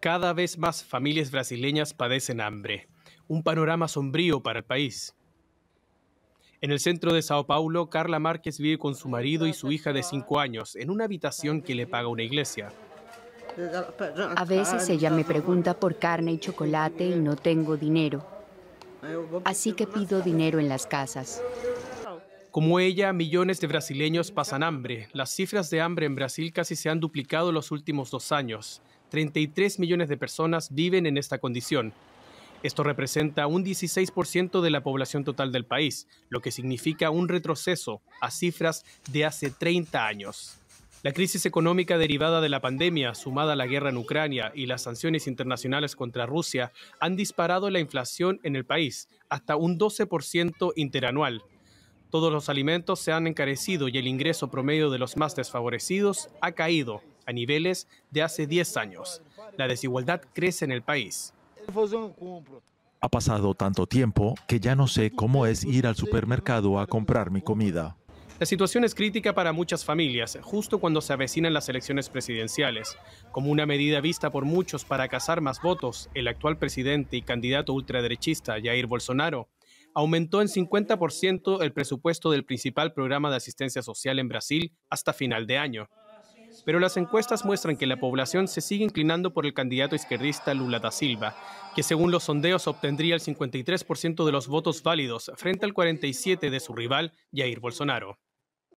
Cada vez más familias brasileñas padecen hambre, un panorama sombrío para el país. En el centro de Sao Paulo, Carla Márquez vive con su marido y su hija de 5 años en una habitación que le paga una iglesia. A veces ella me pregunta por carne y chocolate y no tengo dinero. Así que pido dinero en las casas. Como ella, millones de brasileños pasan hambre. Las cifras de hambre en Brasil casi se han duplicado en los últimos dos años. 33 millones de personas viven en esta condición. Esto representa un 16% de la población total del país, lo que significa un retroceso a cifras de hace 30 años. La crisis económica derivada de la pandemia, sumada a la guerra en Ucrania y las sanciones internacionales contra Rusia, han disparado la inflación en el país hasta un 12% interanual. Todos los alimentos se han encarecido y el ingreso promedio de los más desfavorecidos ha caído a niveles de hace 10 años. La desigualdad crece en el país. Ha pasado tanto tiempo que ya no sé cómo es ir al supermercado a comprar mi comida. La situación es crítica para muchas familias, justo cuando se avecinan las elecciones presidenciales. Como una medida vista por muchos para cazar más votos, el actual presidente y candidato ultraderechista Jair Bolsonaro aumentó en 50% el presupuesto del principal programa de asistencia social en Brasil hasta final de año pero las encuestas muestran que la población se sigue inclinando por el candidato izquierdista Lula da Silva, que según los sondeos obtendría el 53% de los votos válidos frente al 47% de su rival, Jair Bolsonaro.